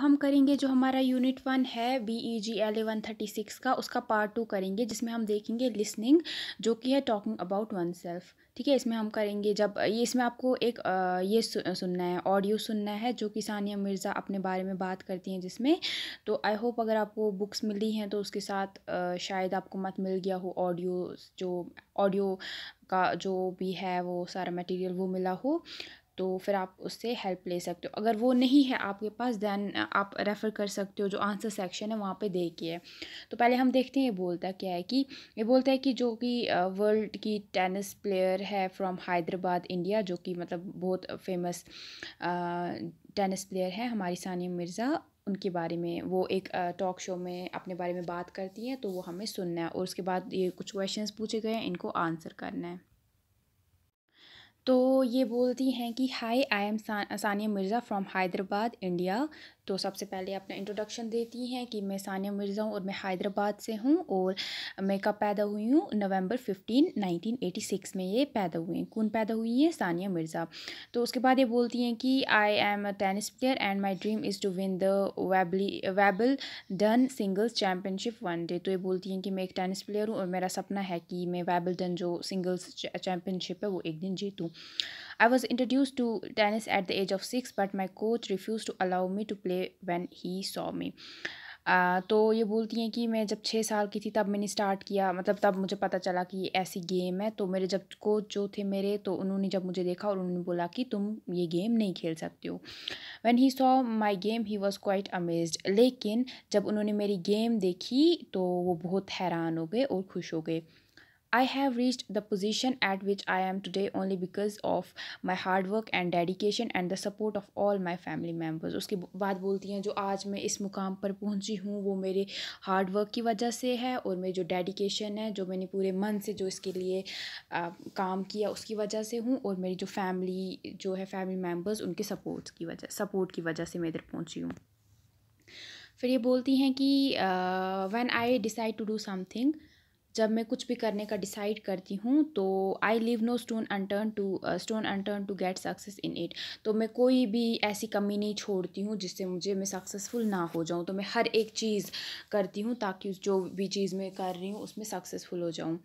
हम करेंगे जो हमारा यूनिट वन है B E G L one thirty six का उसका पार्ट टू करेंगे जिसमें हम देखेंगे लिसनिंग जो कि है टॉकिंग अबाउट वन सेल्फ ठीक है इसमें हम करेंगे जब ये इसमें आपको एक ये सुनना है ऑडियो सुनना है जो कि सानिया मिर्ज़ा अपने बारे में बात करती हैं जिसमें तो आई होप अगर आपको बुक्स मिली हैं तो उसके साथ शायद आपको मत मिल गया हो ऑडियो जो ऑडियो का जो भी है वो सारा मटेरियल वो मिला हो तो फिर आप उससे हेल्प ले सकते हो अगर वो नहीं है आपके पास दैन आप रेफ़र कर सकते हो जो आंसर सेक्शन है वहाँ पे देखिए तो पहले हम देखते हैं ये बोलता क्या है कि ये बोलता है कि जो कि वर्ल्ड की टेनिस प्लेयर है फ्रॉम हैदराबाद इंडिया जो कि मतलब बहुत फेमस टेनिस प्लेयर है हमारी सानिया मिर्ज़ा उनके बारे में वो एक टॉक शो में अपने बारे में बात करती हैं तो वो हमें सुनना है और उसके बाद ये कुछ क्वेश्चंस पूछे गए हैं इनको आंसर करना है तो ये बोलती हैं कि hi I am Sania Mirza from Hyderabad India तो सबसे पहले अपना इंट्रोडक्शन देती हैं कि मैं सानिया मिर्ज़ा हूँ और मैं हैदराबाद से हूँ और मैं कब पैदा हुई हूँ नवंबर 15 1986 में ये पैदा हुई हैं कौन पैदा हुई हैं सानिया मिर्ज़ा तो उसके बाद ये बोलती हैं कि I am a tennis player and my dream is to win the Wembley Wimbledon singles championship one day तो ये बोलती हैं कि मैं एक टेनिस प्लेयर हूँ और मेरा सपना है कि मैं वेबल डन जो सिंगल्स चैम्पियनशिप है वो एक दिन जीतूँ I was introduced to tennis at the age of six, but my coach refused to allow me to play when he saw me. Uh, तो ये बोलती हैं कि मैं जब छः साल की थी तब मैंने स्टार्ट किया मतलब तब मुझे पता चला कि ऐसी गेम है तो मेरे जब कोच जो थे मेरे तो उन्होंने जब मुझे देखा और उन्होंने बोला कि तुम ये गेम नहीं खेल सकते हो when he saw my game he was quite amaze लेकिन जब उन्होंने मेरी गेम देखी तो वो बहुत हैरान हो गए और खुश हो गए I have reached the position at which I am today only because of my hard work and dedication and the support of all my family members उसके बाद बोलती हैं जो आज मैं इस मुकाम पर पहुंची हूँ वो मेरे हार्ड वर्क की वजह से है और मेरी जो डेडिकेशन है जो मैंने पूरे मन से जो इसके लिए आ, काम किया उसकी वजह से हूँ और मेरी जो फैमिली जो है फैमिली मेम्बर्स उनके सपोर्ट की वजह सपोर्ट की वजह से मैं इधर पहुँची हूँ फिर ये बोलती हैं कि when I decide to do something जब मैं कुछ भी करने का डिसाइड करती हूँ तो I leave no stone unturned to stone unturned to get success in it तो मैं कोई भी ऐसी कमी नहीं छोड़ती हूँ जिससे मुझे मैं सक्सेसफुल ना हो जाऊँ तो मैं हर एक चीज़ करती हूँ ताकि जो भी चीज़ मैं कर रही हूँ उसमें सक्सेसफुल हो जाऊँ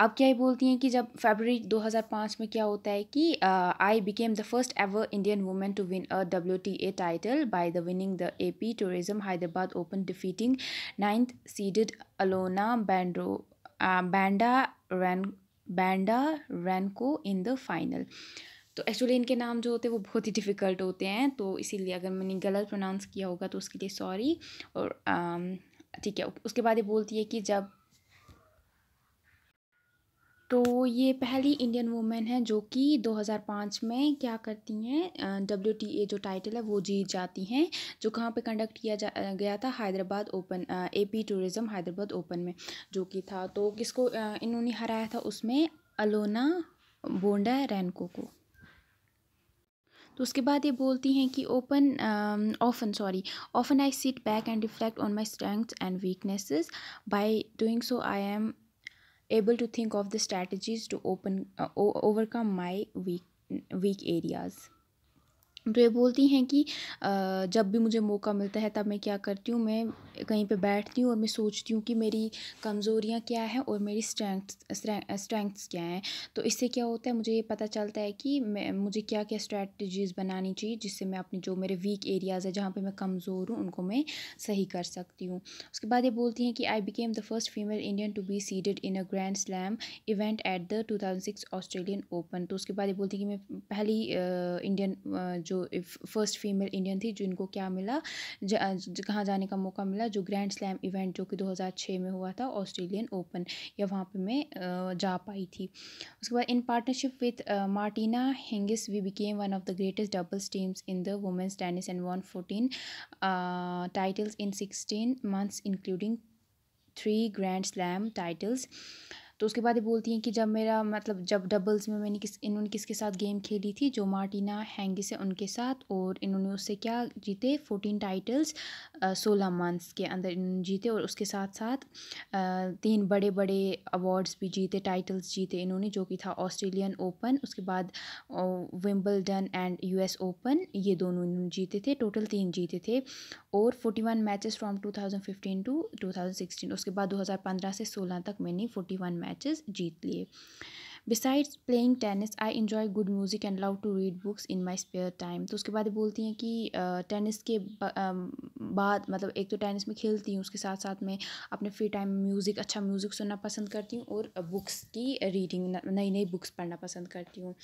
अब क्या बोलती हैं कि जब फरवरी 2005 में क्या होता है कि I became the first ever Indian women to win a W T A title by the winning the A P tourism Hyderabad open defeating ninth seeded Alona Bando Bondarenko Bondarenko in the final तो actually इनके नाम जो होते हैं वो बहुत ही difficult होते हैं तो इसीलिए अगर मैंने गलत प्रोनाउंस किया होगा तो उसके लिए सॉरी और um, ठीक है उसके बाद ये बोलती है कि जब तो ये पहली इंडियन वूमेन है जो कि 2005 में क्या करती हैं डब्ल्यू टी ए जो टाइटल है वो जीत जाती हैं जो कहाँ पे कंडक्ट किया जा गया था Hyderabad open A P tourism Hyderabad open में जो कि था तो किसको इन्होंने हराया था उसमें अलोना बोंडा रैनको को तो उसके बाद ये बोलती हैं कि open often sorry often I sit back and reflect on my strengths and weaknesses by doing so I am able to think of the strategies to open uh, overcome my weak weak areas तो ये बोलती हैं कि जब भी मुझे मौका मिलता है तब मैं क्या करती हूँ मैं कहीं पे बैठती हूँ और मैं सोचती हूँ कि मेरी कमज़ोरियाँ क्या हैं और मेरी स्ट्रेंथ स्ट्रेंथ्स क्या हैं तो इससे क्या होता है मुझे ये पता चलता है कि मैं मुझे क्या क्या स्ट्रेटजीज़ बनानी चाहिए जिससे मैं अपनी जो मेरे वीक एरियाज़ है जहाँ पर मैं कमज़ोर हूँ उनको मैं सही कर सकती हूँ उसके बाद ये बोलती हैं कि I became the first female Indian to be seeded in a grand slam event at the to Australian open तो उसके बाद ये बोलती हैं कि मैं पहली इंडियन जो जो फर्स्ट फीमेल इंडियन थी जिनको क्या मिला कहाँ जाने का मौका मिला जो ग्रैंड स्लैम इवेंट जो कि 2006 में हुआ था ऑस्ट्रेलियन ओपन या वहाँ पे मैं जा पाई थी उसके बाद in partnership with Martina Hingis we became one of the greatest doubles teams in the women's tennis and won fourteen titles in sixteen months including three grand slam titles तो उसके बाद ये बोलती हैं कि जब मेरा मतलब जब डबल्स में मैंने किस इन्होंने किसके साथ गेम खेली थी जो मार्टिना हैंगिस है उनके साथ और इन्होंने उससे क्या जीते फोर्टीन टाइटल्स सोलह मंथ्स के अंदर इन्होंने जीते और उसके साथ साथ तीन बड़े बड़े अवार्ड्स भी जीते टाइटल्स जीते इन्होंने जो कि था ऑस्ट्रेलियन ओपन उसके बाद विम्बलडन एंड यू ओपन ये दोनों इन्होंने जीते थे टोटल तीन जीते थे और forty one matches from two thousand fifteen to two thousand sixteen उसके बाद दो हज़ार पंद्रह से सोलह तक मैंने फोर्टी वन मैच मैचेस जीत लिए besides playing tennis I enjoy good music and love to read books in my spare time तो उसके बाद बोलती हैं कि टेनिस के बाद मतलब एक तो टेनिस में खेलती हूँ उसके साथ साथ मैं अपने फ्री टाइम म्यूज़िक अच्छा म्यूज़िक सुनना पसंद करती हूँ और बुक्स की रीडिंग नई नई बुक्स पढ़ना पसंद करती हूँ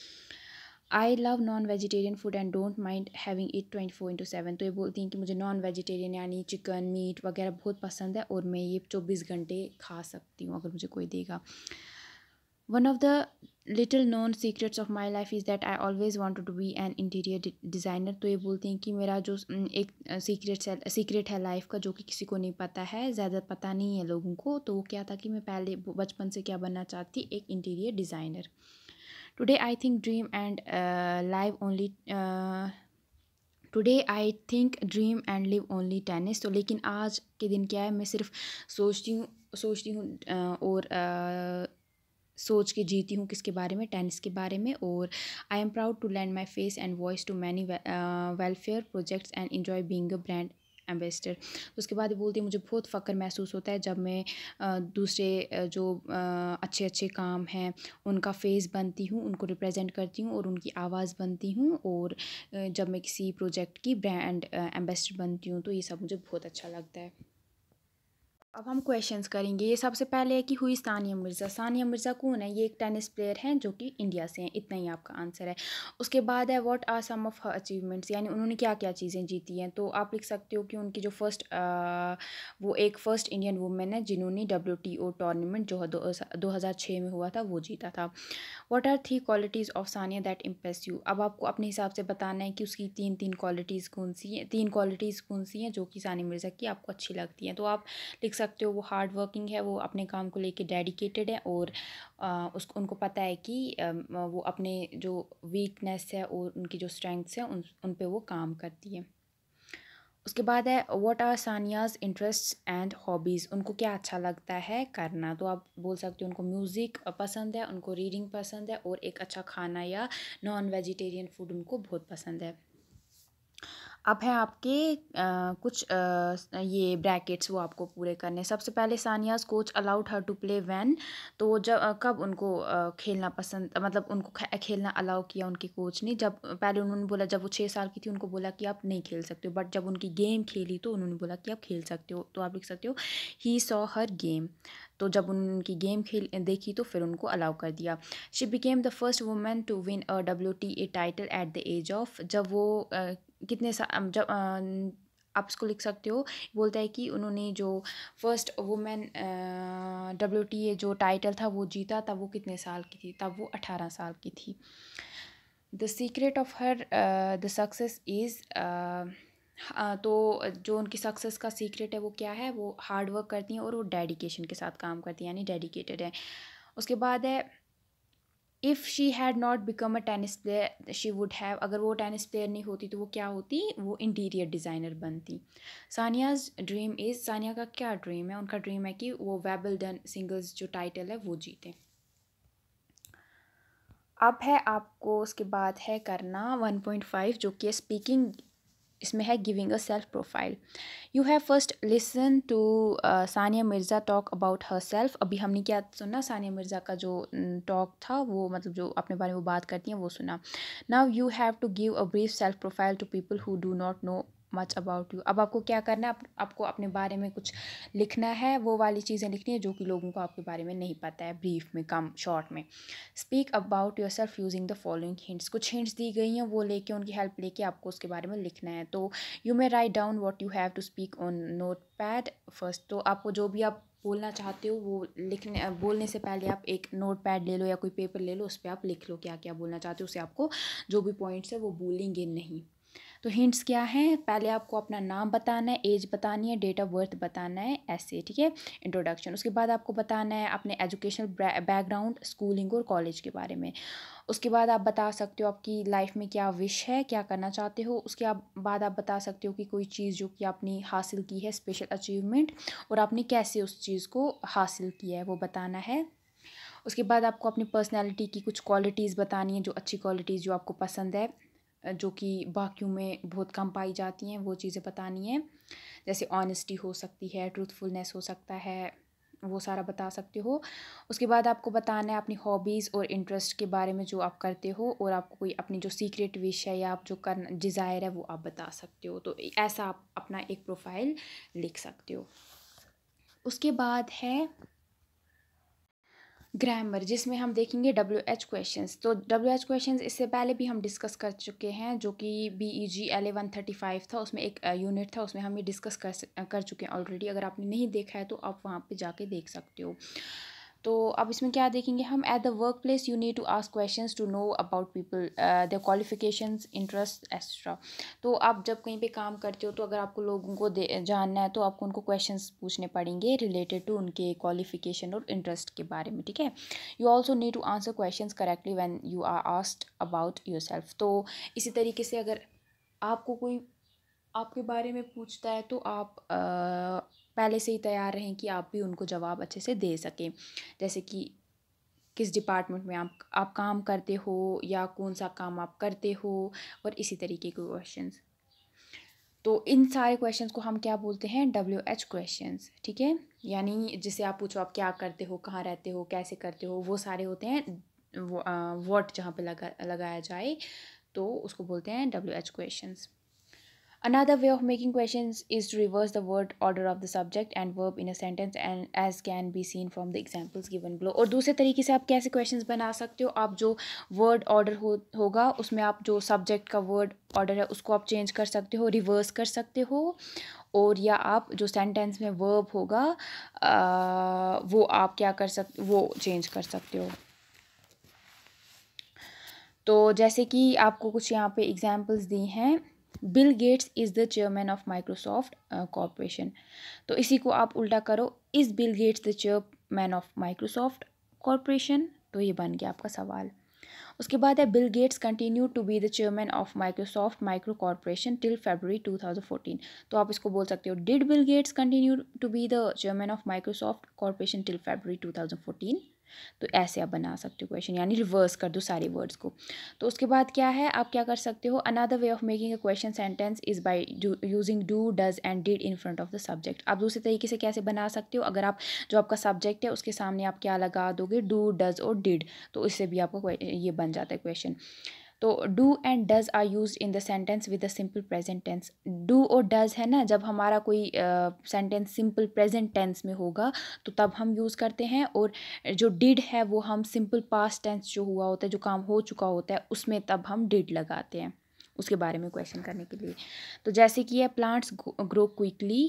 I love non vegetarian food and don't mind having it twenty four into seven तो ये बोलती हैं कि मुझे नॉन वेजिटेरियन यानी चिकन मीट वगैरह बहुत पसंद है और मैं ये चौबीस घंटे खा सकती हूँ अगर मुझे कोई देगा one of the little known secrets of my life is that I always want to be an interior designer तो ये बोलती हैं कि मेरा जो एक सीक्रेट है सीक्रेट है लाइफ का जो कि किसी को नहीं पता है ज़्यादा पता नहीं है लोगों को तो वो क्या था कि मैं पहले बचपन से क्या बनना चाहती एक interior designer today i think dream and uh, live only uh, today I think dream and live only tennis तो लेकिन आज के दिन क्या है मैं सिर्फ सोचती हूँ सोचती हूँ uh, और आ, uh, सोच के जीती हूँ किसके बारे में टेनिस के बारे में और I am proud to lend my face and voice to many welfare projects and enjoy being a brand ambassador तो उसके बाद बोलती है मुझे बहुत फ़ख्र महसूस होता है जब मैं दूसरे जो अच्छे अच्छे काम हैं उनका फेस बनती हूँ उनको रिप्रेजेंट करती हूँ और उनकी आवाज़ बनती हूँ और जब मैं किसी प्रोजेक्ट की ब्रांड एम्बेसडर बनती हूँ तो ये सब मुझे बहुत अच्छा लगता है अब हम क्वेश्चंस करेंगे ये सबसे पहले है कि हुई सानिया मिर्ज़ा सानिया मिर्ज़ा कौन है ये एक टेनिस प्लेयर हैं जो कि इंडिया से हैं इतना ही आपका आंसर है उसके बाद है what are some of achievements यानी उन्होंने क्या क्या चीज़ें जीती हैं तो आप लिख सकते हो कि उनकी जो फर्स्ट आ, वो एक फ़र्स्ट इंडियन वुमेन है जिन्होंने डब्ल्यू टी ओ टूर्नामेंट जो दो, दो हज़ार छः में हुआ था वो जीता था what are three qualities of Sania that impress you अब आपको अपने हिसाब से बताना है कि उसकी तीन तीन क्वालिटीज़ कौन सी हैं तीन क्वालिटीज़ कौन सी हैं जो कि सानिया मिर्ज़ा की आपको अच्छी लगती हैं तो आप लिख सकते हो वो हार्ड वर्किंग है वो अपने काम को लेके डेडिकेटेड है और उसको उनको पता है कि वो अपने जो वीकनेस है और उनकी जो स्ट्रेंथ्स हैं उन उन पर वो काम करती है उसके बाद है what are Sania's interest and hobbies उनको क्या अच्छा लगता है करना तो आप बोल सकते हो उनको म्यूज़िक पसंद है उनको रीडिंग पसंद है और एक अच्छा खाना या नॉन वेजिटेरियन फूड उनको बहुत पसंद है अब हैं आपके आ, कुछ आ, ये ब्रैकेट्स वो आपको पूरे करने सबसे पहले Sania's coach allowed her to play when तो जब कब उनको खेलना पसंद मतलब उनको खेलना अलाउ किया उनके कोच ने जब पहले उन्होंने बोला जब वो छः साल की थी उनको बोला कि आप नहीं खेल सकते हो बट जब उनकी गेम खेली तो उन्होंने बोला कि आप खेल सकते हो तो आप लिख सकते हो ही सॉ हर गेम तो जब उनकी गेम खेल देखी तो फिर उनको अलाउ कर दिया she became the first women to win a W T A title at the age of जब वो कितने जब आप इसको लिख सकते हो बोलता है कि उन्होंने जो first women W T A जो टाइटल था वो जीता तब वो कितने साल की थी तब वो अठारह साल की थी the secret of her the success is तो जो उनकी सक्सेस का सीक्रेट है वो क्या है वो हार्ड वर्क करती हैं और वो डेडिकेशन के साथ काम करती हैं यानी डेडिकेटेड है उसके बाद है if she had not become a tennis player she would have अगर वो टेनिस प्लेयर नहीं होती तो वो क्या होती वो इंटीरियर डिज़ाइनर बनती सानियाज ड्रीम इज़ सानिया का क्या ड्रीम है उनका ड्रीम है कि वो वेबल्डन सिंगल्स जो टाइटल है वो जीते अब है आपको उसके बाद है करना वन पॉइंट फाइव जो कि स्पीकिंग इसमें है giving a self profile you have first listen to Sania Mirza talk about herself अभी हमने क्या सुना सानिया मिर्ज़ा का जो टॉक था वो मतलब जो अपने बारे में बात करती हैं वो सुना now you have to give a brief self profile to people who do not know much about you अब आपको क्या करना है आप, आपको अपने बारे में कुछ लिखना है वो वाली चीज़ें लिखनी है जो कि लोगों को आपके बारे में नहीं पता है ब्रीफ में कम शॉर्ट में speak about yourself using the following hints कुछ हिंट्स दी गई हैं वो लेके उनकी हेल्प लेके आपको उसके बारे में लिखना है तो you may write down what you have to speak on notepad first तो आपको जो भी आप बोलना चाहते हो वो लिखने बोलने से पहले आप एक नोट पैड ले लो या कोई पेपर ले लो उस पर आप लिख लो क्या क्या बोलना चाहते हो उसे आपको जो भी पॉइंट्स है वो बोलेंगे नहीं तो हिंट्स क्या हैं पहले आपको अपना नाम बताना है एज बतानी है डेट ऑफ बर्थ बताना है ऐसे ठीक है इंट्रोडक्शन उसके बाद आपको बताना है अपने एजुकेशनल बैकग्राउंड स्कूलिंग और कॉलेज के बारे में उसके बाद आप बता सकते हो आपकी लाइफ में क्या विश है क्या करना चाहते हो उसके बाद आप बता सकते हो कि कोई चीज़ जो कि आपने हासिल की है स्पेशल अचीवमेंट और आपने कैसे उस चीज़ को हासिल किया है वो बताना है उसके बाद आपको अपनी पर्सनालिटी की कुछ क्वालिटीज़ बतानी है जो अच्छी क्वालिटीज़ जो आपको पसंद है जो कि बाकियों में बहुत कम पाई जाती हैं वो चीज़ें बतानी हैं जैसे ऑनेस्टी हो सकती है ट्रूथफुलनेस हो सकता है वो सारा बता सकते हो उसके बाद आपको बताना है अपनी हॉबीज़ और इंटरेस्ट के बारे में जो आप करते हो और आपको कोई अपनी जो सीक्रेट विश है या आप जो कर डिज़ायर है वो आप बता सकते हो तो ऐसा आप अपना एक प्रोफाइल लिख सकते हो उसके बाद है ग्रामर जिसमें हम देखेंगे डब्ल्यू एच क्वेश्चन तो डब्ल्यू एच क्वेश्चन इससे पहले भी हम डिस्कस कर चुके हैं जो कि B E G L A one thirty five था उसमें एक यूनिट था उसमें हम ये डिस्कस कर कर चुके हैं ऑलरेडी अगर आपने नहीं देखा है तो आप वहाँ पे जाके देख सकते हो तो अब इसमें क्या देखेंगे हम at the workplace you need to ask question to know about people their qualification interest extra तो आप जब कहीं पे काम करते हो तो अगर आपको लोगों को जानना है तो आपको उनको क्वेश्चन पूछने पड़ेंगे रिलेटेड टू उनके क्वालिफिकेशन और इंटरेस्ट के बारे में ठीक है you also need to answer question correctly when you are asked about your तो इसी तरीके से अगर आपको कोई आपके बारे में पूछता है तो आप uh, पहले से ही तैयार रहें कि आप भी उनको जवाब अच्छे से दे सकें जैसे कि किस डिपार्टमेंट में आप आप काम करते हो या कौन सा काम आप करते हो और इसी तरीके के क्वेश्चन तो इन सारे क्वेश्चंस को हम क्या बोलते हैं डब्ल्यू एच क्वेश्चन ठीक है यानी जिसे आप पूछो आप क्या करते हो कहाँ रहते हो कैसे करते हो वो सारे होते हैं वॉट जहाँ पे लगा लगाया जाए तो उसको बोलते हैं W H question Another way of making questions is to reverse the word order of the subject and verb in a sentence and as can be seen from the examples given below और दूसरे तरीके से आप कैसे questions बना सकते हो आप जो word order हो होगा उसमें आप जो subject का word order है उसको आप change कर सकते हो reverse कर सकते हो और या आप जो sentence में verb होगा आ, वो आप क्या कर सक वो change कर सकते हो तो जैसे कि आपको कुछ यहाँ पे एग्जाम्पल्स दी हैं Bill Gates is the chairman of Microsoft Corporation तो इसी को आप उल्टा करो is Bill Gates the chairman of Microsoft Corporation तो ये बन गया आपका सवाल उसके बाद है Bill Gates continue to be the chairman of Microsoft micro Corporation till thousand 2014 तो आप इसको बोल सकते हो did Bill Gates continue to be the chairman of Microsoft Corporation till thousand 2014 तो ऐसे आप बना सकते हो क्वेश्चन यानी रिवर्स कर दो सारे वर्ड्स को तो उसके बाद क्या है आप क्या कर सकते हो another way of making a question sentence is by using do does and did in front of the subject आप दूसरे तरीके से कैसे बना सकते हो अगर आप जो आपका सब्जेक्ट है उसके सामने आप क्या लगा दोगे डू डज और डिड तो इससे भी आपको ये बन जाता है क्वेश्चन तो do and does are used in the sentence with the simple present tense do और डज़ है ना जब हमारा कोई सेंटेंस सिंपल प्रेजेंट टेंस में होगा तो तब हम यूज़ करते हैं और जो डिड है वो हम सिंपल पास्ट टेंस जो हुआ होता है जो काम हो चुका होता है उसमें तब हम डिड लगाते हैं उसके बारे में क्वेश्चन करने के लिए तो जैसे कि है प्लांट्स ग्रो क्विकली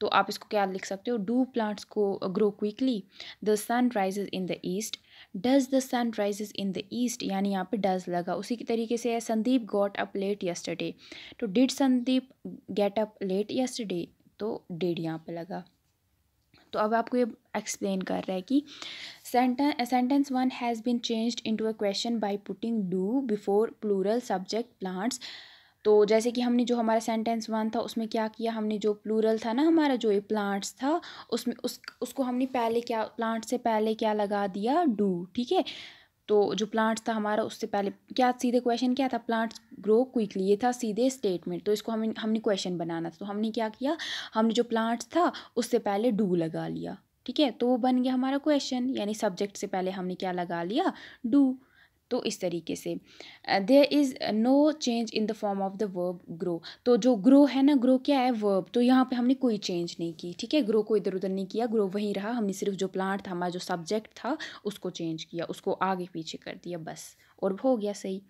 तो आप इसको क्या लिख सकते हो डू प्लांट्स को grow quickly the sun rises in the east does the sun rises in the east यानी यहाँ पे डज लगा उसी के तरीके से है Sandeep got up late yesterday तो did Sandeep get up late yesterday तो डिड यहाँ पे लगा तो अब आपको ये एक्सप्लेन कर रहा है कि sentence one has been changed into a question by putting do before plural subject plants तो जैसे कि हमने जो हमारा सेंटेंस वन था उसमें क्या किया हमने जो प्लूरल था ना हमारा जो ये प्लांट्स था उसमें उस उसको हमने पहले क्या प्लांट से पहले क्या लगा दिया डू ठीक है तो जो प्लांट्स था हमारा उससे पहले क्या सीधे क्वेश्चन क्या था प्लांट्स ग्रो क्विकली ये था सीधे स्टेटमेंट तो इसको हम हमने क्वेश्चन बनाना था तो हमने क्या किया हमने जो प्लांट्स था उससे पहले डू लगा लिया ठीक है तो वो बन गया हमारा क्वेश्चन यानी सब्जेक्ट से पहले हमने क्या लगा लिया डू तो इस तरीके से there is no change in the form of the verb grow तो जो ग्रो है ना ग्रो क्या है वर्ब तो यहाँ पे हमने कोई चेंज नहीं की ठीक है ग्रो को इधर उधर नहीं किया ग्रो वहीं रहा हमने सिर्फ जो प्लांट था हमारा जो सब्जेक्ट था उसको चेंज किया उसको आगे पीछे कर दिया बस और हो गया सही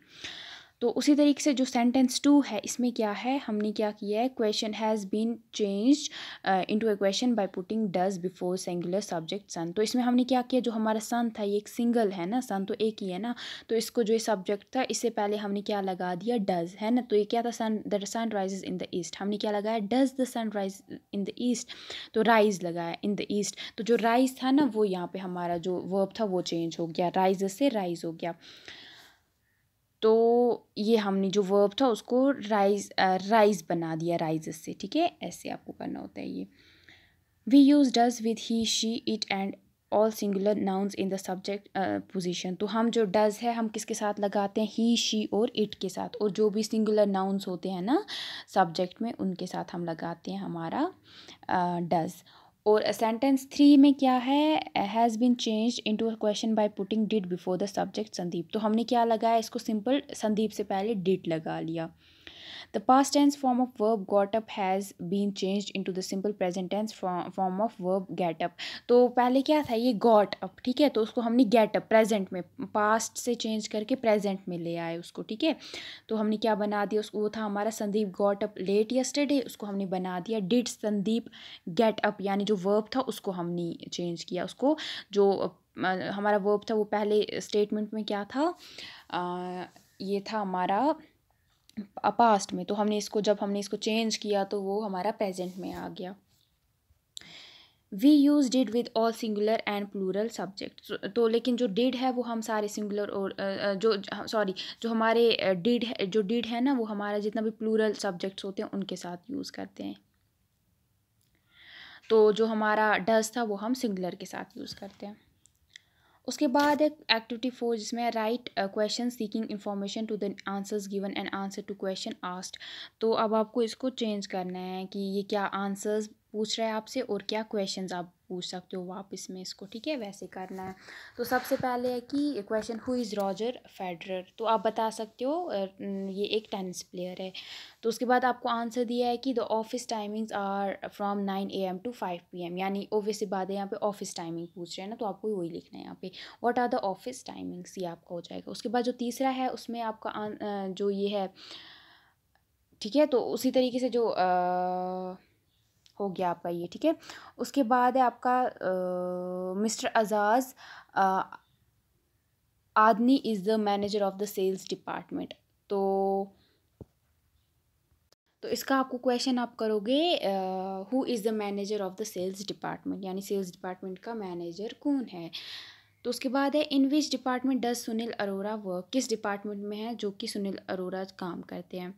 तो उसी तरीके से जो सेंटेंस टू है इसमें क्या है हमने क्या किया है question has been change to a question by putting does before singular subject sun तो इसमें हमने क्या किया जो हमारा सन था ये एक सिंगल है ना सन तो एक ही है ना तो इसको जो सब्जेक्ट था इससे पहले हमने क्या लगा दिया डज है ना तो ये क्या था sun the sun rise in the east हमने क्या लगाया does the sun rise in the east तो राइज लगाया इन द ईस्ट तो जो राइज था ना वो यहाँ पर हमारा जो वर्ब था वो चेंज हो गया राइज से राइज हो गया तो ये हमने जो वर्ब था उसको राइज राइज बना दिया राइजेस से ठीक है ऐसे आपको करना होता है ये we use does with he she it and all singular nouns in the subject position तो हम जो डज है हम किसके साथ लगाते हैं ही शी और इट के साथ और जो भी सिंगुलर नाउन्स होते हैं ना सब्जेक्ट में उनके साथ हम लगाते हैं हमारा डज uh, और सेंटेंस थ्री में क्या है has been change into a question by putting did before the subject Sandeep तो हमने क्या लगाया इसको सिंपल संदीप से पहले डिड लगा लिया The past tense form of verb got up has been changed into the simple present tense form of verb get up. तो पहले क्या था ये got up ठीक है तो उसको हमने get up present में past से change करके present में ले आए उसको ठीक है तो हमने क्या बना दिया उसको वो था हमारा Sandeep got up late yesterday उसको हमने बना दिया did संदीप get up यानी जो verb था उसको हमने change किया उसको जो हमारा वर्ब था वो पहले स्टेटमेंट में क्या था आ, ये था हमारा पास्ट में तो हमने इसको जब हमने इसको चेंज किया तो वो हमारा प्रेजेंट में आ गया we use did with all singular and plural subject तो लेकिन जो डिड है वो हम सारे सिंगुलर और जो सॉरी जो हमारे डिड है जो डिड है ना वो हमारा जितना भी प्लूरल सब्जेक्ट्स होते हैं उनके साथ यूज़ करते हैं तो जो हमारा डज था वो हम सिंगुलर के साथ यूज़ करते हैं उसके बाद एक एक्टिविटी फोर जिसमें write question seeking information to the answers given and answer to question asked तो अब आपको इसको चेंज करना है कि ये क्या आंसर्स पूछ रहा है आपसे और क्या क्वेश्चंस आप पूछ सकते हो वापस में इसको ठीक है वैसे करना है तो सबसे पहले है कि question who is Roger Federer तो आप बता सकते हो ये एक टेनिस प्लेयर है तो उसके बाद आपको आंसर दिया है कि the office timings are from nine a m to five p m यानी ओवे से बात है यहाँ पे ऑफिस टाइमिंग पूछ रहे हैं ना तो आपको वही लिखना है यहाँ पे what are the office timings ये आपका हो जाएगा उसके बाद जो तीसरा है उसमें आपका जो ये है ठीक है तो उसी तरीके से जो आ, हो गया आपका ये ठीक है उसके बाद है आपका आ, mister Ajaz Adni is the manager of the sales department तो तो इसका आपको क्वेश्चन आप करोगे who is the manager of the sales department यानी सेल्स डिपार्टमेंट का मैनेजर कौन है तो उसके बाद है in which department does Sunil Arora work किस डिपार्टमेंट में है जो कि सुनील अरोरा काम करते हैं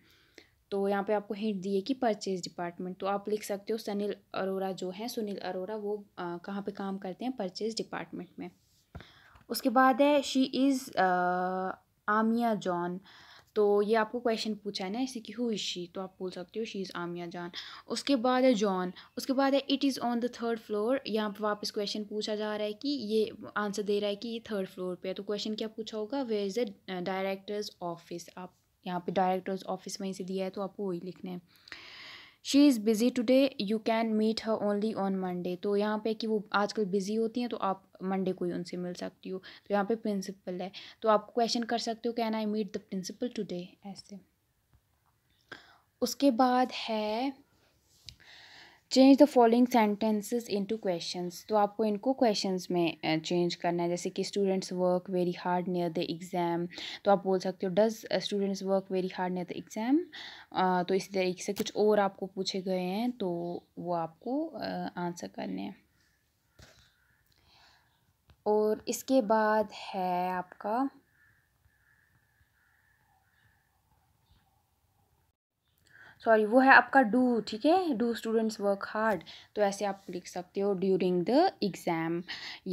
तो यहाँ पे आपको हिंट दिए कि परचेज डिपार्टमेंट तो आप लिख सकते हो सनील अरोरा जो है सुनील अरोरा वो कहाँ पे काम करते हैं परचेज डिपार्टमेंट में उसके बाद है शी इज़ आमिया जॉन तो ये आपको क्वेश्चन पूछा है ना इसी की हु इज शी तो आप बोल सकते हो शी इज़ आमिया जान उसके बाद है जॉन उसके बाद है it is on the third floor यहाँ पर वापस क्वेश्चन पूछा जा रहा है कि ये आंसर दे रहा है कि ये थर्ड फ्लोर पे है तो क्वेश्चन क्या पूछा होगा where is the director's office आप यहाँ पे डायरेक्टर्स ऑफिस वहीं से दिया है तो आपको वही लिखना है she is busy today you can meet her only on Monday तो यहाँ पे कि वो आजकल बिज़ी होती हैं तो आप मंडे को ही उनसे मिल सकती हो तो यहाँ पे प्रिंसिपल है तो आप क्वेश्चन कर सकते हो can I meet the principal today ऐसे उसके बाद है change the following sentences into questions तो आपको इनको क्वेश्चंस में चेंज करना है जैसे कि students work very hard near the exam तो आप बोल सकते हो does students work very hard near the exam तो इसी तरीके से कुछ और आपको पूछे गए हैं तो वो आपको आंसर करने हैं और इसके बाद है आपका सॉरी वो है आपका डू ठीक है डू स्टूडेंट्स वर्क हार्ड तो ऐसे आप लिख सकते हो ड्यूरिंग द एग्ज़ाम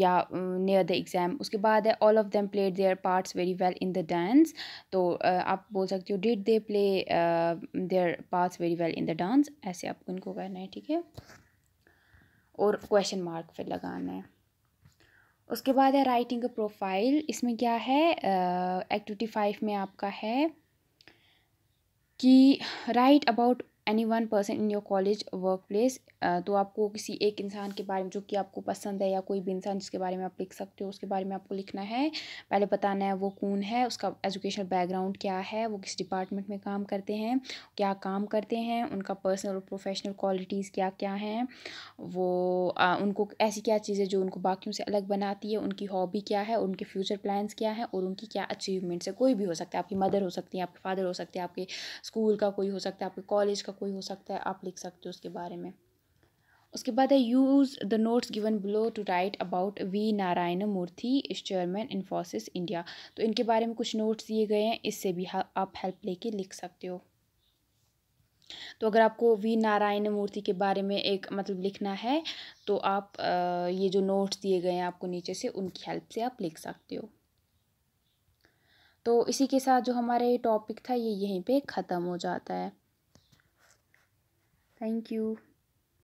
या नियर द एग्ज़ाम उसके बाद है all of them played their parts very well in the dance तो uh, आप बोल सकते हो did they play their parts very well in the dance ऐसे आपको इनको करना है ठीक है और क्वेश्चन मार्क फिर लगाना है उसके बाद है राइटिंग प्रोफाइल इसमें क्या है एक्टिविटी uh, फाइव में आपका है कि write about any one person in your college workplace तो आपको किसी एक इंसान के बारे में जो कि आपको पसंद है या कोई भी इंसान जिसके बारे में आप लिख सकते हो उसके बारे में आपको लिखना है पहले बताना है वो कौन है उसका एजुकेशनल बैकग्राउंड क्या है वो किस डिपार्टमेंट में काम करते हैं क्या काम करते हैं उनका पर्सनल और प्रोफेशनल क्वालिटीज़ क्या क्या हैं वो आ, उनको ऐसी क्या चीज़ें जो उनको बाकियों से अलग बनाती है उनकी हॉबी क्या है उनके फ्यूचर प्लान्स क्या हैं और उनकी क्या अचीवमेंट्स है कोई भी हो सकता है आपकी मदर हो सकती है आपके फादर हो सकते हैं आपके स्कूल का कोई हो सकता है आपके कॉलेज का कोई हो सकता है आप लिख सकते हो उसके बारे में उसके बाद है use the notes given below to write about V Narayan Murthy is chairman Infosys India तो इनके बारे में कुछ नोट्स दिए गए हैं इससे भी आप हेल्प लेके लिख सकते हो तो अगर आपको वी नारायण मूर्ति के बारे में एक मतलब लिखना है तो आप आ, ये जो नोट्स दिए गए हैं आपको नीचे से उनकी हेल्प से आप लिख सकते हो तो इसी के साथ जो हमारे टॉपिक था ये यहीं पे ख़त्म हो जाता है थैंक यू